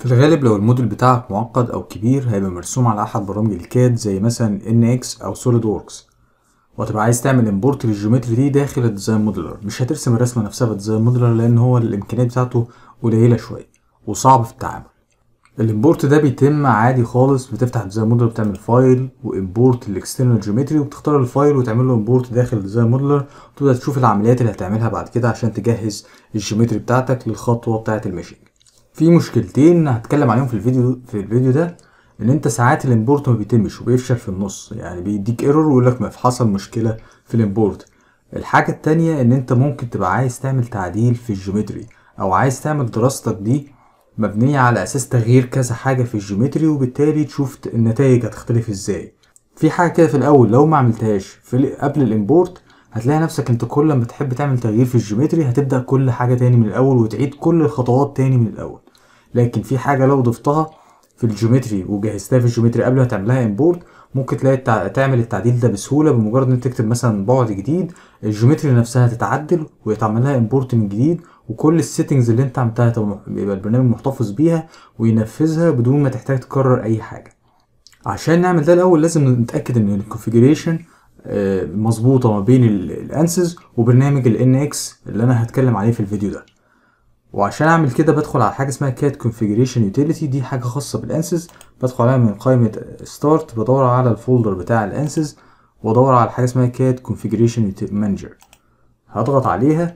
في الغالب لو الموديل بتاعك معقد أو كبير هيبقى مرسوم على أحد برامج الكاد زي مثلا NX أو ووركس وهتبقى عايز تعمل امبورت للجيومتري دي داخل الديزاين مودلر مش هترسم الرسمة نفسها بالديزاين مودلر لأن هو الإمكانيات بتاعته قليلة شوية وصعب في التعامل الامبورت ده بيتم عادي خالص بتفتح الديزاين مودلر بتعمل فايل وامبورت الاكسترنال جيومتري وبتختار الفايل وتعمل له امبورت داخل الديزاين مودلر وتبدا تشوف العمليات اللي هتعملها بعد كده عشان تجهز الجيومتري بتاعتك للخطوه بتاعه الماشين في مشكلتين هتكلم عليهم في الفيديو في الفيديو ده ان انت ساعات الامبورت ما بيتمش وبيفشل في النص يعني بيديك ايرور ويقول لك ما في حصل مشكله في الامبورت الحاجه التانية ان انت ممكن تبقى عايز تعمل تعديل في الجيومتري او عايز تعمل دراستك دي مبنيه على اساس تغيير كذا حاجه في الجيومتري وبالتالي تشوف النتائج هتختلف ازاي في حاجه كده في الاول لو ما عملتهاش في قبل الامبورت هتلاقي نفسك انت كل ما تحب تعمل تغيير في الجيومتري هتبدا كل حاجه تاني من الاول وتعيد كل الخطوات تاني من الاول لكن في حاجه لو ضفتها في الجيومتري وجهزتها في الجيومتري قبل ما تعملها امبورت ممكن تلاقي التع... تعمل التعديل ده بسهوله بمجرد ان تكتب مثلا بعد جديد الجيومتري نفسها تتعدل ويتعمل لها امبورت من جديد وكل السيتنجز اللي انت عملتها يبقى البرنامج محتفظ بيها وينفذها بدون ما تحتاج تكرر اي حاجه عشان نعمل ده الاول لازم نتاكد ان الكونفيجريشن آه، مظبوطه ما بين الانسز وبرنامج ال NX اللي انا هتكلم عليه في الفيديو ده وعشان اعمل كده بدخل على حاجه اسمها كات كونفيجريشن يوتيليتي دي حاجه خاصه بالانسز بدخل عليها من قائمه ستارت بدور على الفولدر بتاع الانسز وادور على حاجه اسمها كات كونفيجريشن مانجر هضغط عليها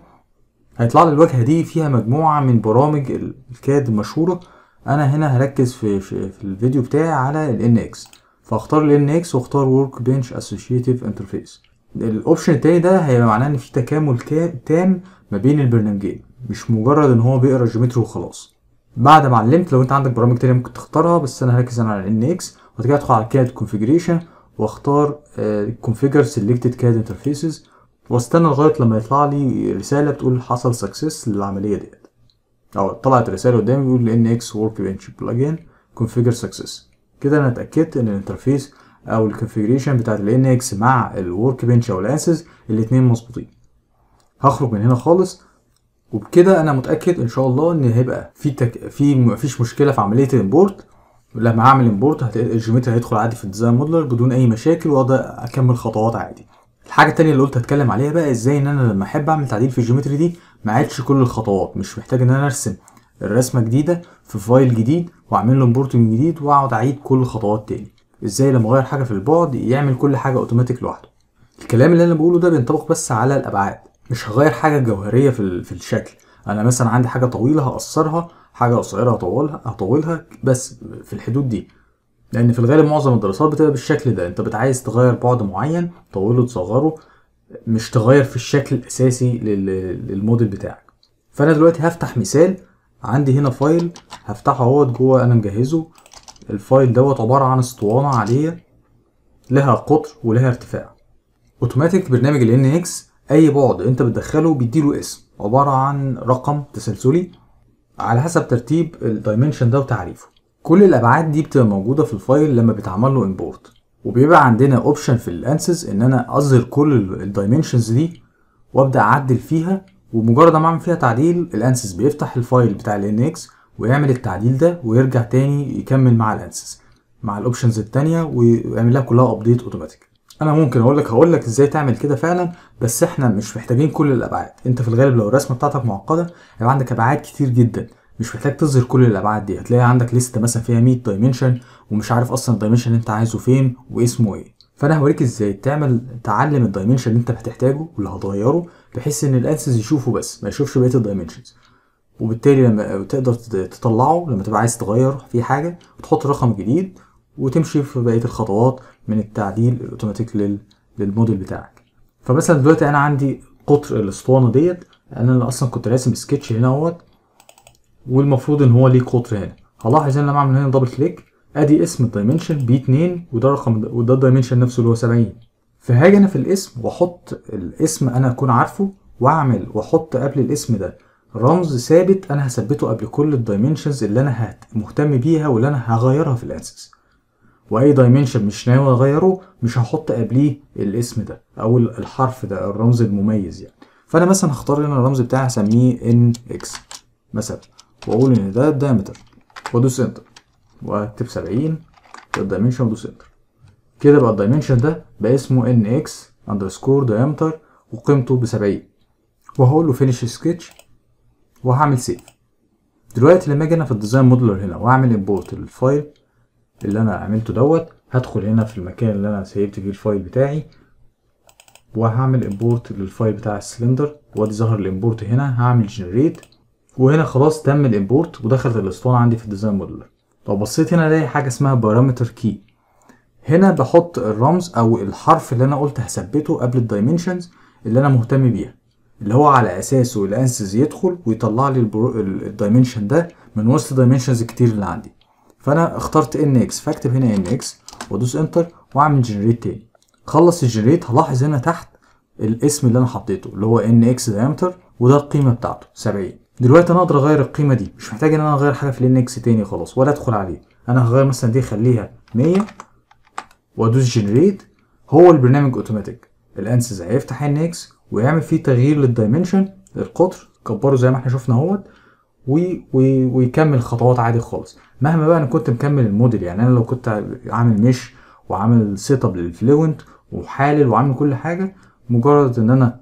هيطلع لي الواجهه دي فيها مجموعه من برامج الكاد المشهوره انا هنا هركز في في الفيديو بتاعي على ال NX فاختار ال NX واختار ورك بنش اسوشيتيف انترفيس الاوبشن التاني ده هيبقى معناه ان في تكامل تام ما بين البرنامجين مش مجرد ان هو بيقرا جيومتري وخلاص بعد ما علمت لو انت عندك برامج تانية ممكن تختارها بس انا هركز انا على ان اكس وبعد كده ادخل على كاد كونفيجريشن واختار كونفيجر سيلكتد كاد انترفيسز واستنى لغايه لما يطلع لي رساله بتقول حصل سكسس للعمليه ديت او طلعت رساله قدامي بيقول ان اكس ورك بنش بلجن كونفيجر سكسس كده انا اتاكدت ان الانترفيس او الكونفيجريشن بتاعت الان اكس مع الورك بنش او الاسس الاثنين مظبوطين هخرج من هنا خالص وبكده انا متاكد ان شاء الله ان هيبقى في تك... في مفيش مشكله في عمليه الامبورت لما اعمل امبورت هت... الجيومتري هيدخل عادي في الديزاين مودلر بدون اي مشاكل واقدر اكمل خطوات عادي الحاجه الثانيه اللي قلت هتكلم عليها بقى ازاي ان انا لما احب اعمل تعديل في الجيومتري دي ما عادش كل الخطوات مش محتاج ان انا ارسم الرسمه جديده في فايل جديد واعمل له امبورت من جديد واقعد اعيد كل الخطوات تاني ازاي لما اغير حاجه في البعد يعمل كل حاجه اوتوماتيك لوحده الكلام اللي انا بقوله ده بينطبق بس على الابعاد مش هغير حاجه جوهريه في في الشكل انا مثلا عندي حاجه طويله هقصرها حاجه قصيره هطولها هطولها بس في الحدود دي لان في الغالب معظم الدراسات بتبقى بالشكل ده انت بتعايز تغير بعد معين طوله تصغره مش تغير في الشكل الاساسي للموديل بتاعك فانا دلوقتي هفتح مثال عندي هنا فايل هفتحه اهوت جوه انا مجهزه الفايل دوت عباره عن اسطوانه عاديه لها قطر ولها ارتفاع اوتوماتيك برنامج ال NX اي بعد انت بتدخله بيديله اسم عباره عن رقم تسلسلي على حسب ترتيب الدايمنشن ده وتعريفه كل الابعاد دي بتبقى موجوده في الفايل لما بيتعمل له امبورت وبيبقى عندنا اوبشن في الانسز ان انا اظهر كل الدايمنشنز دي وابدا اعدل فيها ومجرد ما اعمل فيها تعديل الانسز بيفتح الفايل بتاع الانكس ويعمل التعديل ده ويرجع تاني يكمل مع الانسز مع الاوبشنز التانية ويعمل لها كلها ابديت اوتوماتيك انا ممكن اقول لك هقول لك ازاي تعمل كده فعلا بس احنا مش محتاجين كل الابعاد انت في الغالب لو الرسمه بتاعتك معقده هيبقى عندك ابعاد كتير جدا مش محتاج تظهر كل الابعاد دي هتلاقي عندك لسته مثلا فيها 100 دايمنشن ومش عارف اصلا الدايمنشن اللي انت عايزه فين واسمه ايه فانا هوريك ازاي تعمل تعلم الدايمنشن اللي انت هتحتاجه واللي هتغيره بحيث ان الانسز يشوفه بس ما يشوفش بقيه الدايمنشنز وبالتالي لما تقدر تطلعه لما تبقى عايز تغير في حاجه وتحط رقم جديد وتمشي في بقيه الخطوات من التعديل الاوتوماتيك للموديل بتاعك فمثلا دلوقتي انا عندي قطر الاسطوانه ديت انا اللي اصلا كنت راسم سكتش هنا اهوت والمفروض ان هو ليه قطر هنا هلاحظ ان لما اعمل هنا دبل كليك ادي اسم الدايمنشن بي 2 وده رقم وده الدايمنشن نفسه اللي هو 70 فهاجي انا في الاسم واحط الاسم انا اكون عارفه واعمل واحط قبل الاسم ده رمز ثابت انا هثبته قبل كل الدايمنشنز اللي انا مهتم بيها واللي انا هغيرها في الانسس واي دايمنشن مش ناوي اغيره مش هحط قبليه الاسم ده او الحرف ده الرمز المميز يعني فانا مثلا هختار هنا الرمز بتاعي هسميه ان اكس مثلا واقول ان ده الدايمتر وادوس انتر واكتب 70 الدايمنشن وادوس انتر كده بقى الدايمنشن ده بقى اسمه ان اكس اندرسكور دايمتر وقيمته ب 70 وهقول له فينيش سكتش وهعمل سيف دلوقتي لما اجي انا في الديزاين مودلر هنا واعمل امبورت للفايل اللي انا عملته دوت هدخل هنا في المكان اللي انا سيبت فيه الفايل بتاعي وهعمل امبورت للفايل بتاع السلندر وادي ظهر الامبورت هنا هعمل جنريت وهنا خلاص تم الامبورت ودخلت الاسطوانه عندي في الديزاين مودلر لو بصيت هنا الاقي حاجه اسمها بارامتر كي هنا بحط الرمز او الحرف اللي انا قلت هثبته قبل الدايمنشنز اللي انا مهتم بيها اللي هو على اساسه الانسز يدخل ويطلع لي الدايمنشن ده من وسط دايمنشنز كتير اللي عندي فانا اخترت ان اكس فاكتب هنا ان اكس وادوس انتر واعمل جنريت تاني خلص الجنريت هلاحظ هنا تحت الاسم اللي انا حطيته اللي هو ان اكس دايمتر وده القيمه بتاعته 70 دلوقتي انا اقدر اغير القيمه دي مش محتاج ان انا اغير حاجه في الان اكس تاني خلاص ولا ادخل عليه انا هغير مثلا دي اخليها 100 وادوس جنريت هو البرنامج اوتوماتيك الانسز هيفتح ان اكس ويعمل فيه تغيير للدايمنشن للقطر كبره زي ما احنا شفنا اهوت ويكمل خطوات عادي خالص مهما بقى انا كنت مكمل الموديل يعني انا لو كنت عامل مش وعامل سيت اب للفلوينت وحالل وعامل كل حاجه مجرد ان انا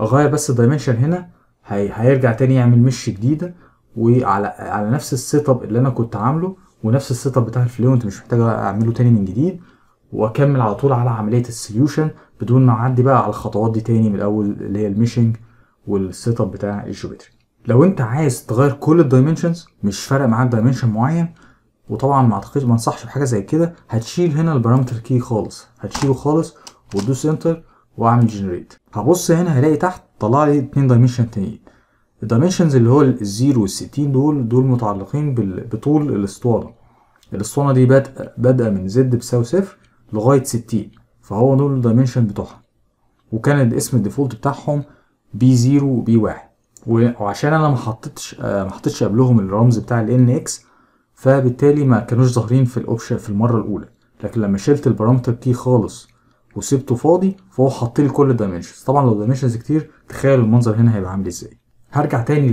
اغير بس الدايمنشن هنا هي هيرجع تاني يعمل مش جديده وعلى على نفس السيت اب اللي انا كنت عامله ونفس السيت اب بتاع الفلوينت مش محتاج اعمله تاني من جديد واكمل على طول على عمليه السوليوشن بدون ما اعدي بقى على الخطوات دي تاني من الاول اللي هي الميشنج والسيت اب بتاع الجيومتري لو انت عايز تغير كل الدايمنشنز مش فارق معاك دايمنشن معين وطبعا ما اعتقدش ما انصحش بحاجه زي كده هتشيل هنا البارامتر كي خالص هتشيله خالص وتدوس انتر واعمل جنريت هبص هنا هلاقي تحت طلع لي اتنين دايمنشن تانيين الدايمنشنز اللي هو الزيرو والستين دول دول متعلقين بطول الاسطوانه الاسطوانه دي بادئه بادئه من زد بيساوي صفر لغايه ستين فهو دول الدايمنشن بتوعها وكان الاسم الديفولت بتاعهم بي زيرو وبي واحد وعشان انا ما حطيتش آه، ما حطيتش قبلهم الرمز بتاع ال ان اكس فبالتالي ما كانوش ظاهرين في الاوبشن في المره الاولى لكن لما شلت البارامتر كي خالص وسبته فاضي فهو حط لي كل الدايمنشنز طبعا لو دايمنشنز كتير تخيل المنظر هنا هيبقى عامل ازاي هرجع تاني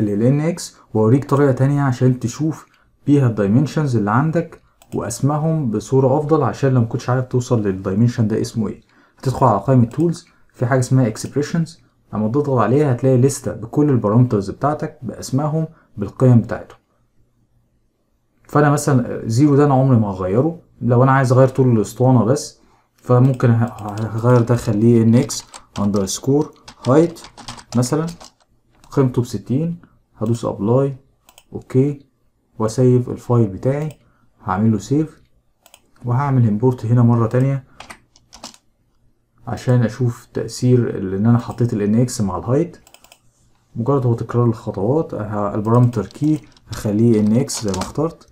لل ان اكس واوريك طريقه تانية عشان تشوف بيها الدايمنشنز اللي عندك واسمهم بصوره افضل عشان لو ما كنتش عارف توصل للدايمنشن ده اسمه ايه هتدخل على قائمه تولز في حاجه اسمها اكسبريشنز لما تضغط عليها هتلاقي لستة بكل البارامترز بتاعتك باسمائهم بالقيم بتاعتهم فانا مثلا زيرو ده انا عمري ما هغيره لو انا عايز اغير طول الاسطوانه بس فممكن هغير ده اخليه نيكس أندر سكور هايت مثلا قيمته بستين هدوس ابلاي اوكي واسيف الفايل بتاعي هعمل له سيف وهعمل امبورت هنا مره تانية عشان اشوف تأثير ان انا حطيت ال NX مع الهايت مجرد هو تكرار الخطوات البارامتر كي هخليه NX زي ما اخترت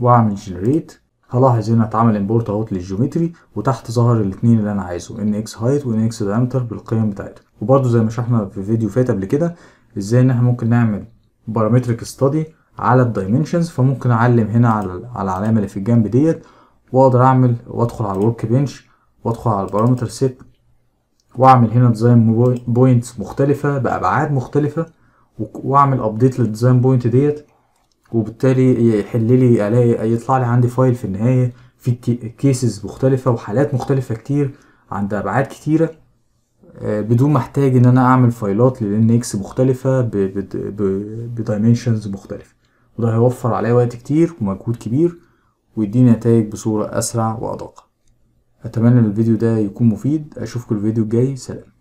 واعمل جنريت هلاحظ هنا اتعمل امبورت اهوت للجيومتري وتحت ظهر الاتنين اللي انا عايزه ان اكس هايت وان اكس دايمتر بالقيم بتاعتهم وبرده زي ما شرحنا في فيديو فات قبل كده ازاي ان احنا ممكن نعمل بارامتريك ستادي على الدايمنشنز فممكن اعلم هنا على على العلامه اللي في الجنب ديت واقدر اعمل وادخل على الورك بنش وادخل على البارامتر سيت واعمل هنا ديزاين بوينتس مختلفة بأبعاد مختلفة واعمل ابديت للديزاين بوينت ديت وبالتالي يحل لي الاقي يطلع لي عندي فايل في النهاية في كيسز مختلفة وحالات مختلفة كتير عند ابعاد كتيرة آه، بدون ما احتاج ان انا اعمل فايلات للينكس مختلفة بدايمنشنز مختلفة وده هيوفر عليا وقت كتير ومجهود كبير ويديني نتائج بصورة اسرع وادق اتمنى ان الفيديو ده يكون مفيد اشوفكم الفيديو الجاي سلام